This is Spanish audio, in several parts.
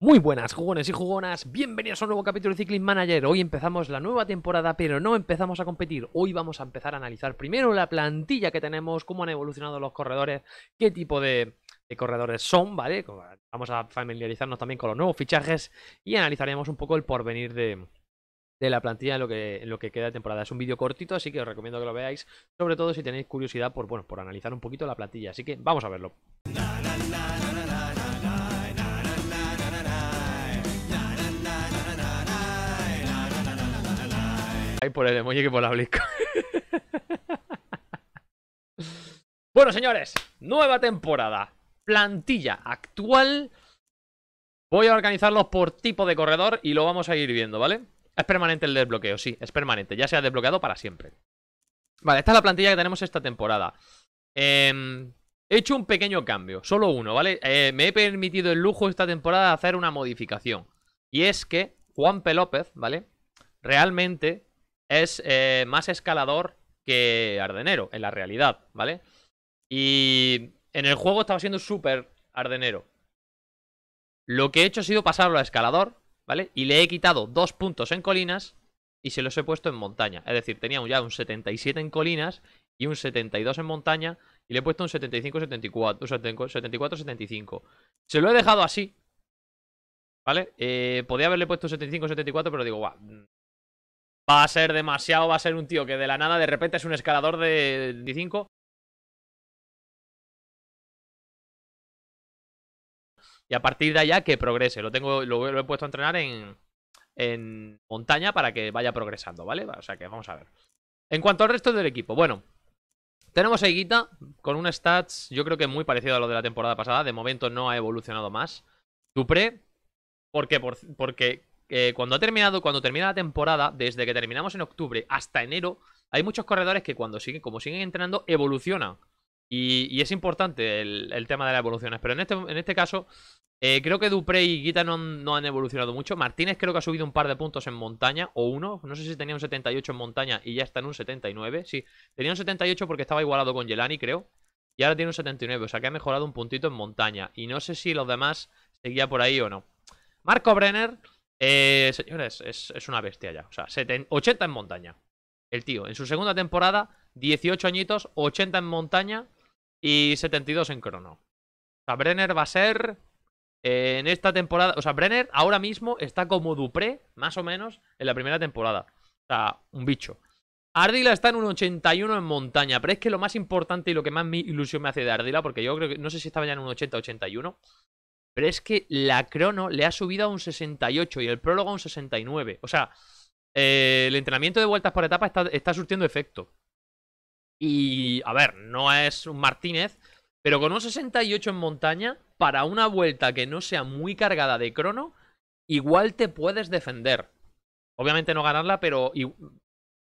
Muy buenas jugones y jugonas, bienvenidos a un nuevo capítulo de Cycling Manager. Hoy empezamos la nueva temporada, pero no empezamos a competir. Hoy vamos a empezar a analizar primero la plantilla que tenemos, cómo han evolucionado los corredores, qué tipo de, corredores son, ¿vale? Vamos a familiarizarnos también con los nuevos fichajes y analizaremos un poco el porvenir de, la plantilla en lo que, queda de temporada. Es un vídeo cortito, así que os recomiendo que lo veáis, sobre todo si tenéis curiosidad por, bueno, por analizar un poquito la plantilla. Así que vamos a verlo. por el emoji que por la bueno, señores, nueva temporada. Plantilla actual. Voy a organizarlos por tipo de corredor y lo vamos a ir viendo, ¿vale? Es permanente el desbloqueo, sí, es permanente. Ya se ha desbloqueado para siempre. Vale, esta es la plantilla que tenemos esta temporada. Em, he hecho un pequeño cambio, solo uno, ¿vale? Eh, me he permitido el lujo esta temporada de hacer una modificación. Y es que Juan P. López, ¿vale? Realmente es eh, más escalador que Ardenero, en la realidad, ¿vale? Y en el juego estaba siendo súper Ardenero. Lo que he hecho ha sido pasarlo a escalador, ¿vale? Y le he quitado dos puntos en colinas y se los he puesto en montaña. Es decir, tenía ya un 77 en colinas y un 72 en montaña y le he puesto un 75-74, Se lo he dejado así, ¿vale? Eh, haberle puesto 75-74, pero digo, guau, va a ser demasiado, va a ser un tío que de la nada de repente es un escalador de 25. Y a partir de allá que progrese. Lo tengo, lo, he puesto a entrenar en, montaña para que vaya progresando, ¿vale? O sea que vamos a ver. En cuanto al resto del equipo, bueno. Tenemos a Higuita con un stats, yo creo que muy parecido a lo de la temporada pasada. De momento no ha evolucionado más. ¿Por porque, porque eh, cuando ha terminado, cuando termina la temporada, desde que terminamos en octubre hasta enero, hay muchos corredores que cuando siguen, como siguen entrenando, evolucionan. Y, es importante el, tema de las evoluciones. Pero en este, este caso, eh, creo que Dupré y Guita no, han evolucionado mucho. Martínez creo que ha subido un par de puntos en montaña, o uno. No sé si tenía un 78 en montaña y ya está en un 79. Sí, tenía un 78 porque estaba igualado con Gelani, creo. Y ahora tiene un 79, o sea que ha mejorado un puntito en montaña. Y no sé si los demás seguía por ahí o no. Marco Brenner eh, señores, es, una bestia ya. O sea, 80 en montaña. El tío, en su segunda temporada, 18 añitos, 80 en montaña y 72 en crono. O sea, Brenner va a ser eh, en esta temporada. O sea, Brenner ahora mismo está como Dupré, más o menos, en la primera temporada. O sea, un bicho. Ardila está en un 81 en montaña, pero es que lo más importante y lo que más mi ilusión me hace de Ardila, porque yo creo que no sé si estaba ya en un 80-81, pero es que la crono le ha subido a un 68 y el prólogo a un 69. O sea, eh, el entrenamiento de vueltas por etapa está, está surtiendo efecto. Y, a ver, no es un Martínez, pero con un 68 en montaña, para una vuelta que no sea muy cargada de crono, igual te puedes defender. Obviamente no ganarla, pero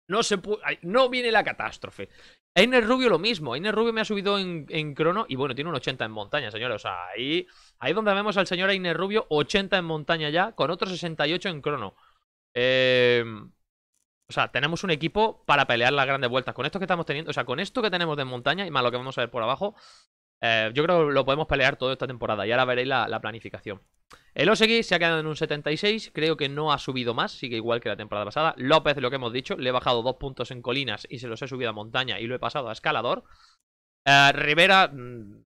no, se no viene la catástrofe. Einer Rubio lo mismo. Einer Rubio me ha subido en, crono. Y bueno, tiene un 80 en montaña, señores. O sea, ahí, ahí donde vemos al señor Einer Rubio, 80 en montaña ya, con otro 68 en crono. Em, o sea, tenemos un equipo para pelear las grandes vueltas. Con esto que estamos teniendo, o sea, con esto que tenemos de montaña y más lo que vamos a ver por abajo, eh, yo creo que lo podemos pelear toda esta temporada. Y ahora veréis la planificación. El Osegui se ha quedado en un 76, creo que no ha subido más, sigue igual que la temporada pasada. López, lo que hemos dicho, le he bajado dos puntos en colinas y se los he subido a montaña y lo he pasado a escalador. Eh, Rivera... Mm,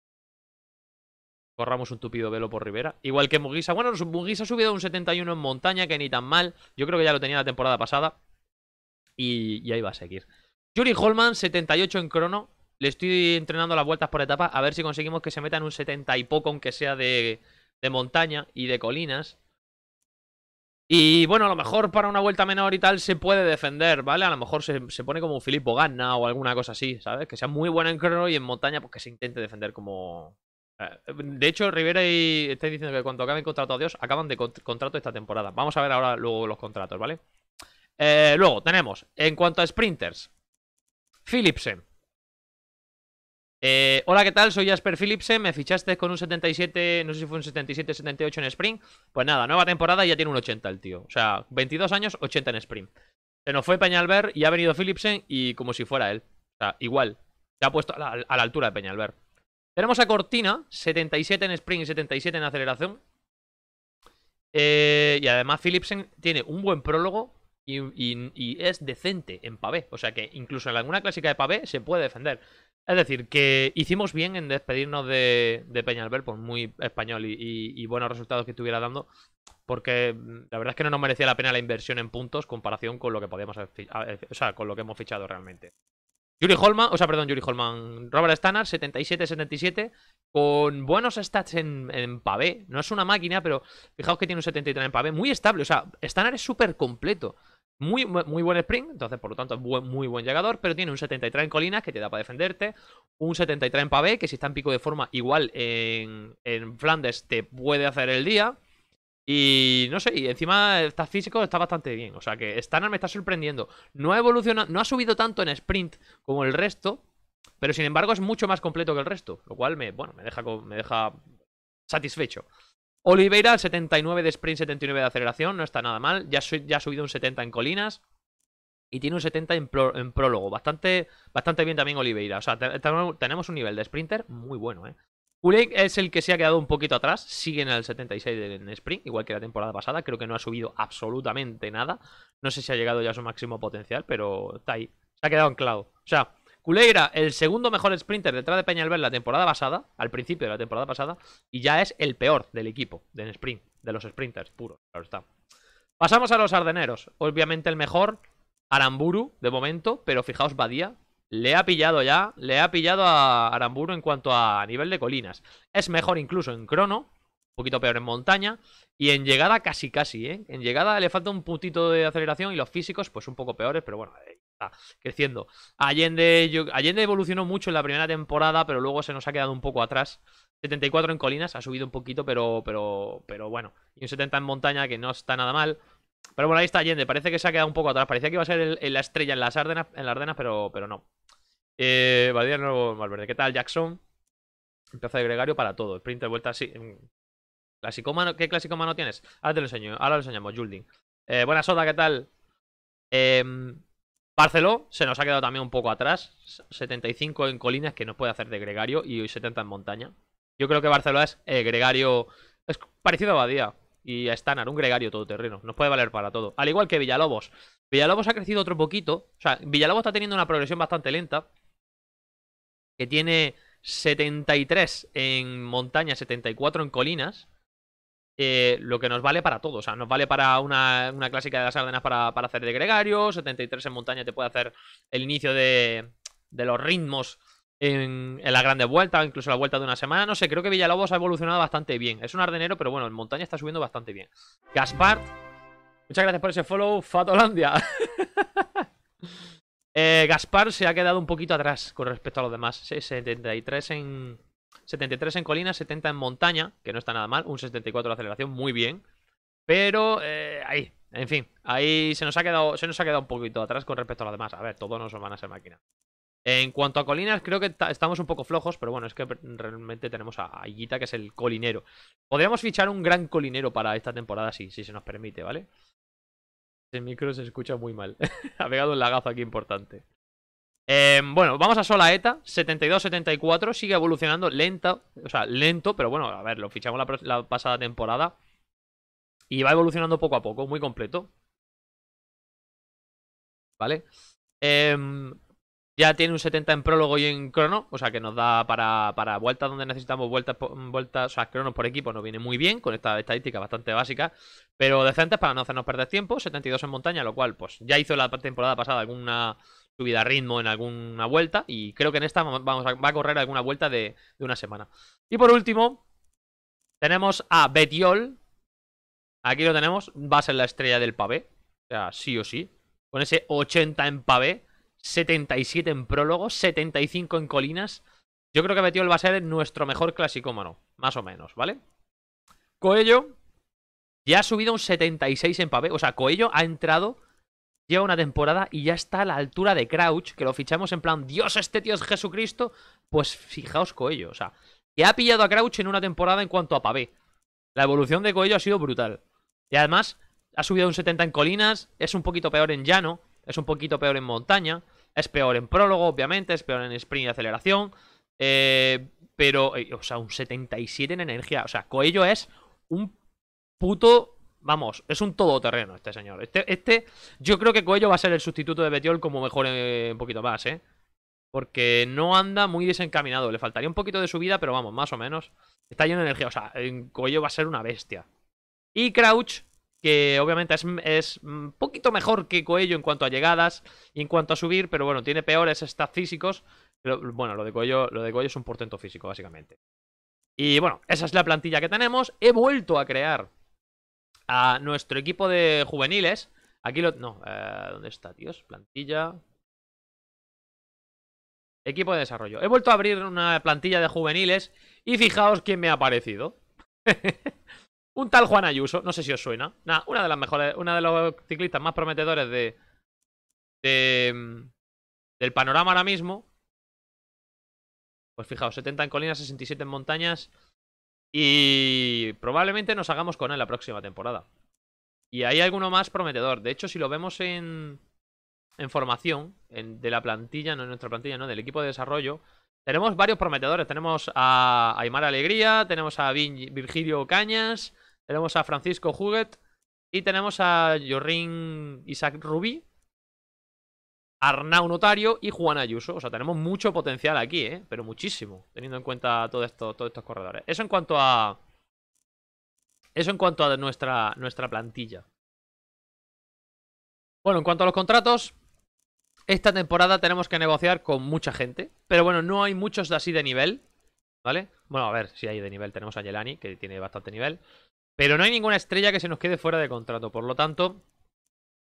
corramos un tupido velo por Rivera. Igual que Mugisa. Bueno, Mugisa ha subido un 71 en montaña, que ni tan mal. Yo creo que ya lo tenía la temporada pasada. Y, y ahí va a seguir. Yuri Holman, 78 en crono. Le estoy entrenando las vueltas por etapa a ver si conseguimos que se meta en un 70 y poco, aunque sea de, de montaña y de colinas. Y bueno, a lo mejor para una vuelta menor y tal se puede defender, ¿vale? A lo mejor se, se pone como un Filippo Ganna o alguna cosa así, ¿sabes? Que sea muy bueno en crono y en montaña porque pues se intente defender como... Eh, de hecho, Rivera y estáis diciendo que cuando acaben contrato a Dios, acaban de contrato esta temporada. Vamos a ver ahora luego los contratos, ¿vale? Eh, luego tenemos, en cuanto a sprinters, Philipsen, eh, hola, ¿qué tal? Soy Jasper Philipsen. Me fichaste con un 77, no sé si fue un 77, 78 en Spring Pues nada, nueva temporada y ya tiene un 80 el tío. O sea, 22 años, 80 en sprint. Se nos fue Peñalver y ha venido Philipsen y como si fuera él. O sea, igual. Se ha puesto a la, altura de Peñalver. Tenemos a Cortina, 77 en Spring y 77 en aceleración. Eh, y además Philipsen tiene un buen prólogo y, y, es decente en pavé. O sea que incluso en alguna clásica de pavé se puede defender. Es decir, que hicimos bien en despedirnos de, de Peñalver, por muy español y, buenos resultados que estuviera dando, porque mm, la verdad es que no nos merecía la pena la inversión en puntos comparación con lo que podíamos eh, o sea, con lo que hemos fichado realmente. Yuri Holman, o sea, perdón, Yuri Holman, Robert Stannard, 77-77, con buenos stats en, en, pavé. No es una máquina, pero fijaos que tiene un 73 en pavé, muy estable, o sea, Stannard es súper completo. Muy, buen sprint, entonces por lo tanto es muy buen llegador, pero tiene un 73 en colinas que te da para defenderte, un 73 en pavé, que si está en pico de forma igual en, en Flandes te puede hacer el día. Y no sé, y encima está físico, está bastante bien. O sea que Stannard me está sorprendiendo. No ha evolucionado, no ha subido tanto en sprint como el resto, pero sin embargo es mucho más completo que el resto, lo cual me, bueno, me deja, me deja satisfecho. Oliveira, 79 de sprint, 79 de aceleración, no está nada mal. Ya, ha subido un 70 en colinas. Y tiene un 70 en, prólogo. Bastante, bastante bien también Oliveira. O sea, tenemos un nivel de sprinter muy bueno, ¿eh? es el que se ha quedado un poquito atrás, sigue en el 76 en sprint, igual que la temporada pasada, creo que no ha subido absolutamente nada, no sé si ha llegado ya a su máximo potencial, pero está ahí, se ha quedado anclado. O sea, Culeira, el segundo mejor sprinter detrás de Peñalver la temporada pasada, al principio de la temporada pasada, y ya es el peor del equipo, del sprint, de los sprinters puros, claro está. Pasamos a los ardeneros. Obviamente el mejor, Aramburu, de momento, pero fijaos, Badía. Le ha pillado ya, le ha pillado a Aramburu en cuanto a nivel de colinas. Es mejor incluso en crono, un poquito peor en montaña, y en llegada casi casi, ¿eh? En llegada le falta un puntito de aceleración y los físicos pues un poco peores, pero bueno, creciendo. Allende, Allende evolucionó mucho en la primera temporada, pero luego se nos ha quedado un poco atrás. 74 en colinas, ha subido un poquito, pero, pero, pero bueno. Y un 70 en montaña, que no está nada mal. Pero bueno, ahí está Allende, parece que se ha quedado un poco atrás. Parecía que iba a ser la estrella en las Ardenas, en las Ardenas pero, pero no. Eh, nuevo Valverde, ¿qué tal Jackson? Empieza de gregario para todo. Sprint de vuelta así. que mm. ¿Qué mano tienes? Ahora te lo enseño, ahora lo enseñamos, Julding. Eh, buena soda, ¿qué tal? Eh, Barceló se nos ha quedado también un poco atrás. 75 en colinas que no puede hacer de gregario y hoy 70 en montaña. Yo creo que Barcelona es eh, gregario. Es parecido a Badía y a Stanar, un gregario todoterreno. Nos puede valer para todo. Al igual que Villalobos. Villalobos ha crecido otro poquito. O sea, Villalobos está teniendo una progresión bastante lenta. Que tiene 73 en montaña, 74 en colinas. Eh, lo que nos vale para todo. O sea, nos vale para una, clásica de las Ardenas para, hacer de gregario, 73 en montaña te puede hacer el inicio de, de los ritmos en, en, la grande vuelta, incluso la vuelta de una semana. No sé, creo que Villalobos ha evolucionado bastante bien. Es un ardenero, pero bueno, en montaña está subiendo bastante bien. Gaspar, muchas gracias por ese follow, Fatolandia. eh, Gaspar se ha quedado un poquito atrás con respecto a los demás. 73 en 73 en colinas, 70 en montaña, que no está nada mal. Un 74 de aceleración, muy bien. Pero eh, ahí, en fin, ahí se nos, ha quedado, se nos ha quedado un poquito atrás con respecto a los demás. A ver, todos nos van a ser máquina En cuanto a colinas, creo que estamos un poco flojos, pero bueno, es que realmente tenemos a Guita, que es el colinero. Podríamos fichar un gran colinero para esta temporada, sí, si se nos permite, ¿vale? El micro se escucha muy mal. ha pegado un lagazo aquí importante. Em, bueno, vamos a sola ETA 72-74, sigue evolucionando lenta, o sea, lento, pero bueno, a ver, lo fichamos la, pasada temporada. Y va evolucionando poco a poco, muy completo. ¿Vale? Em, ya tiene un 70 en prólogo y en crono, o sea que nos da para, vueltas donde necesitamos vueltas, vueltas, o sea, cronos por equipo nos viene muy bien, con esta estadística bastante básica, pero decentes para no hacernos perder tiempo, 72 en montaña, lo cual pues ya hizo la temporada pasada alguna subida a ritmo en alguna vuelta. Y creo que en esta vamos a, va a correr alguna vuelta de, de una semana. Y por último, tenemos a Betiol. Aquí lo tenemos. Va a ser la estrella del pavé. O sea, sí o sí. Con ese 80 en pavé, 77 en prólogo, 75 en colinas. Yo creo que Betiol va a ser nuestro mejor clasicómano. Más o menos, ¿vale? Coello ya ha subido un 76 en pavé. O sea, Coello ha entrado lleva una temporada y ya está a la altura de Crouch, que lo fichamos en plan, Dios, este tío es Jesucristo. Pues fijaos Coello, o sea, que ha pillado a Crouch en una temporada en cuanto a pavé. La evolución de Coello ha sido brutal. Y además, ha subido un 70 en colinas, es un poquito peor en llano, es un poquito peor en montaña, es peor en prólogo, obviamente, es peor en sprint y aceleración. Eh, pero, eh, o sea, un 77 en energía. O sea, Coello es un puto Vamos, es un todoterreno este señor. Este, este yo creo que Coello va a ser el sustituto de Betiol como mejor eh, un poquito más, ¿eh? Porque no anda muy desencaminado. Le faltaría un poquito de subida, pero vamos, más o menos. Está lleno de energía. O sea, Coello va a ser una bestia. Y Crouch, que obviamente es, un poquito mejor que Coello en cuanto a llegadas y en cuanto a subir, pero bueno, tiene peores stats físicos. bueno, lo de, Coello, lo de Coello es un portento físico, básicamente. Y bueno, esa es la plantilla que tenemos. He vuelto a crear a nuestro equipo de juveniles. Aquí lo... No, eh, ¿dónde está, tíos? Plantilla. Equipo de desarrollo. He vuelto a abrir una plantilla de juveniles y fijaos quién me ha aparecido. Un tal Juan Ayuso, no sé si os suena. una de las mejores, una de los ciclistas más prometedores de, de del panorama ahora mismo. Pues fijaos, 70 en colinas, 67 en montañas, y probablemente nos hagamos con él la próxima temporada. Y hay alguno más prometedor. De hecho, si lo vemos en, formación, en, de la plantilla, no en nuestra plantilla, no, del equipo de desarrollo, tenemos varios prometedores. Tenemos a Aymar Alegría, tenemos a Virgilio Cañas, tenemos a Francisco Juguet y tenemos a Jorrin Isaac Rubí, Arnau Notario y Juan Ayuso. O sea, tenemos mucho potencial aquí, ¿eh? Pero muchísimo, teniendo en cuenta todo todos estos corredores. Eso en cuanto a... Eso en cuanto a nuestra, nuestra plantilla. Bueno, en cuanto a los contratos, esta temporada tenemos que negociar con mucha gente. Pero bueno, no hay muchos de así de nivel, ¿vale? Bueno, a ver, si hay de nivel. Tenemos a Yelani, que tiene bastante nivel. Pero no hay ninguna estrella que se nos quede fuera de contrato. Por lo tanto,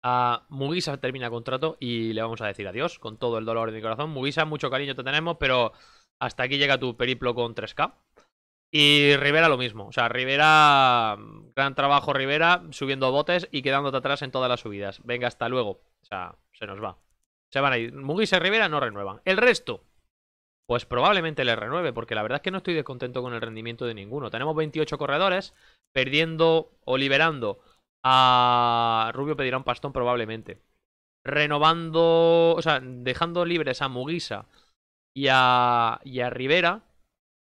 a Mugisa termina contrato y le vamos a decir adiós con todo el dolor de mi corazón. Mugisa, mucho cariño te tenemos, pero hasta aquí llega tu periplo con 3K. Y Rivera lo mismo. O sea, Rivera. Gran trabajo, Rivera, subiendo botes y quedándote atrás en todas las subidas. Venga, hasta luego. O sea, se nos va. Se van a ir. Mugisa y Rivera no renuevan. El resto. Pues probablemente le renueve, porque la verdad es que no estoy descontento con el rendimiento de ninguno. Tenemos 28 corredores, perdiendo o liberando a Rubio pedirá un pastón probablemente. Renovando, o sea, dejando libres a Mugisa y a, y a Rivera,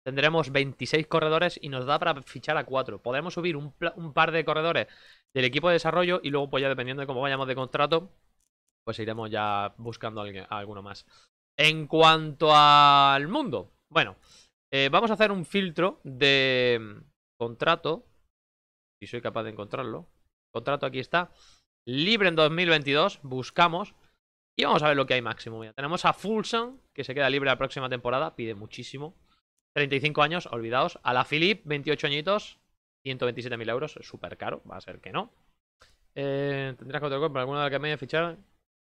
tendremos 26 corredores y nos da para fichar a 4. Podemos subir un, par de corredores del equipo de desarrollo y luego, pues ya dependiendo de cómo vayamos de contrato, pues iremos ya buscando alguien, alguno más. En cuanto al mundo, bueno, eh, vamos a hacer un filtro de contrato, si soy capaz de encontrarlo. Contrato aquí está. Libre en 2022. Buscamos. Y vamos a ver lo que hay máximo. tenemos a Fulson, que se queda libre la próxima temporada. Pide muchísimo. 35 años, Olvidados A la Philip, 28 añitos. 127.000 euros. Súper caro. Va a ser que no. Eh, Tendrás que otro golpe. alguna de las que me haya fichado.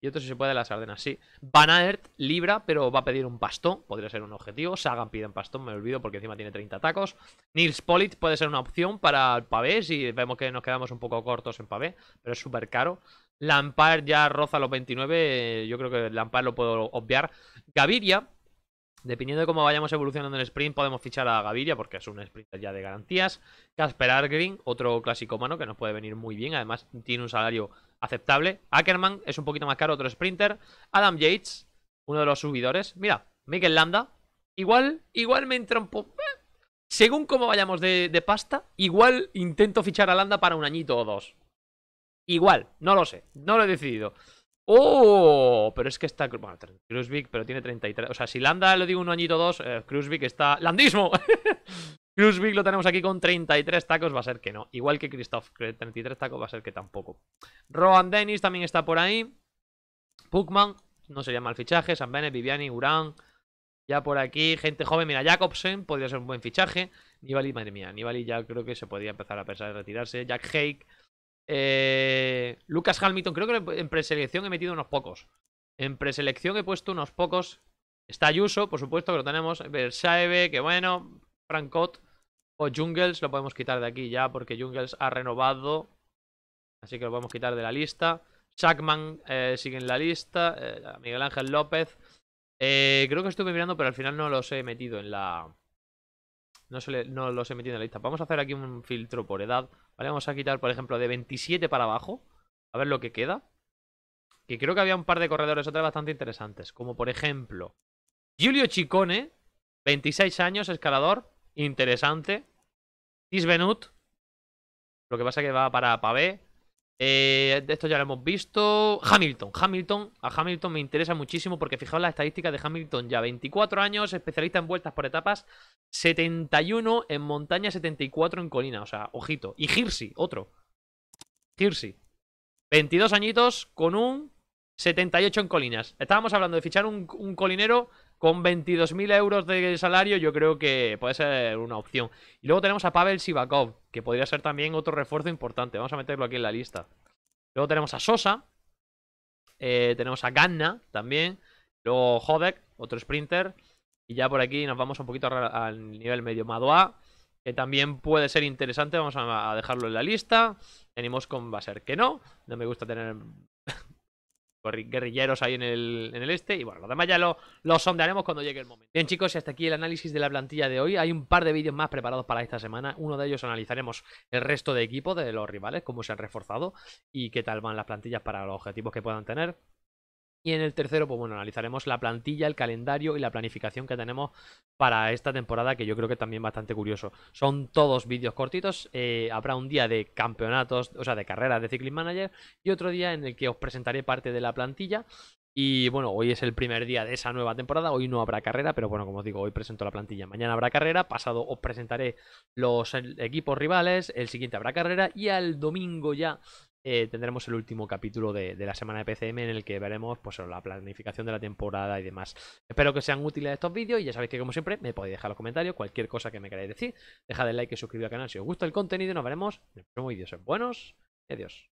Y otro si se puede de las Ardenas, sí. Van libra, pero va a pedir un pastón. Podría ser un objetivo. Sagan pide un pastón, me olvido porque encima tiene 30 tacos. Nils Polit puede ser una opción para el pavé si vemos que nos quedamos un poco cortos en pavé, pero es súper caro. Lampard ya roza los 29. Eh, yo creo que Lampard lo puedo obviar. Gaviria. Dependiendo de cómo vayamos evolucionando en el sprint, podemos fichar a Gaviria porque es un sprinter ya de garantías. Casper Argrin, otro clásico mano que nos puede venir muy bien. Además, tiene un salario aceptable. Ackerman es un poquito más caro, otro sprinter. Adam Yates, uno de los subidores. Mira, Miguel Landa. Igual, igual me entra un poco... Eh, según cómo vayamos de, pasta, igual intento fichar a Landa para un añito o dos. Igual, no lo sé, no lo he decidido. ¡Oh! Pero es que está... Bueno, Cruzvik, pero tiene 33... O sea, si Landa le digo un añito o dos, eh, está... ¡Landismo! Kusvik lo tenemos aquí con 33 tacos, va a ser que no. Igual que Christoph, 33 tacos va a ser que tampoco. Rohan Dennis también está por ahí. Puckman no sería mal fichaje. Sambene, Viviani, Urán. Ya por aquí, gente joven. Mira, Jacobsen podría ser un buen fichaje. Nibali, madre mía, Nibali ya creo que se podía empezar a pensar en retirarse. Jack Hake. Eh, Lucas Hamilton, creo que en preselección he metido unos pocos. En preselección he puesto unos pocos. Está Ayuso, por supuesto, que lo tenemos. Versaeve, que bueno, Francot o Jungles lo podemos quitar de aquí ya porque Jungles ha renovado. Así que lo podemos quitar de la lista. Shackman eh, sigue en la lista. Eh, Miguel Ángel López. Eh, creo que estuve mirando, pero al final no los he metido en la... No, no los he metido en la lista. Vamos a hacer aquí un filtro por edad. Vamos a quitar, por ejemplo, de 27 para abajo. A ver lo que queda. Que creo que había un par de corredores otras bastante interesantes. Como por ejemplo, Giulio Chicone, 26 años, escalador interesante. Tisbenut. Lo que pasa es que va para Pavé. Eh, de esto ya lo hemos visto. Hamilton. Hamilton. A Hamilton me interesa muchísimo porque fijaos las estadísticas de Hamilton ya. 24 años, especialista en vueltas por etapas. 71 en montaña, 74 en colina. O sea, ojito. Y Hirsi, otro. Hirsi. 22 añitos con un 78 en colinas. Estábamos hablando de fichar un, colinero con 22.000 euros de salario. Yo creo que puede ser una opción. Y luego tenemos a Pavel Sivakov, que podría ser también otro refuerzo importante. Vamos a meterlo aquí en la lista. Luego tenemos a Sosa. Eh, tenemos a Ganna también. Luego Jodek, otro sprinter. Y ya por aquí nos vamos un poquito al nivel medio. Madoa, que también puede ser interesante. Vamos a dejarlo en la lista. Tenemos con va a ser que no. No me gusta tener guerrilleros ahí en el, en el este. Y bueno, lo demás ya lo, lo sondearemos cuando llegue el momento. Bien, chicos, y hasta aquí el análisis de la plantilla de hoy. Hay un par de vídeos más preparados para esta semana. Uno de ellos analizaremos el resto de equipo de los rivales, cómo se han reforzado y qué tal van las plantillas para los objetivos que puedan tener. Y en el tercero, pues bueno, analizaremos la plantilla, el calendario y la planificación que tenemos para esta temporada, que yo creo que también bastante curioso. Son todos vídeos cortitos. Eh, habrá un día de campeonatos, o sea, de carreras de Cycling Manager, y otro día en el que os presentaré parte de la plantilla. Y bueno, hoy es el primer día de esa nueva temporada, hoy no habrá carrera, pero bueno, como os digo, hoy presento la plantilla, mañana habrá carrera, pasado os presentaré los equipos rivales, el siguiente habrá carrera y al domingo ya eh, tendremos el último capítulo de, la semana de PCM en el que veremos pues, la planificación de la temporada y demás. Espero que sean útiles estos vídeos y ya sabéis que como siempre me podéis dejar los comentarios cualquier cosa que me queráis decir. Dejad el like y suscribíos al canal si os gusta el contenido nos veremos en el próximo vídeo. buenos y adiós.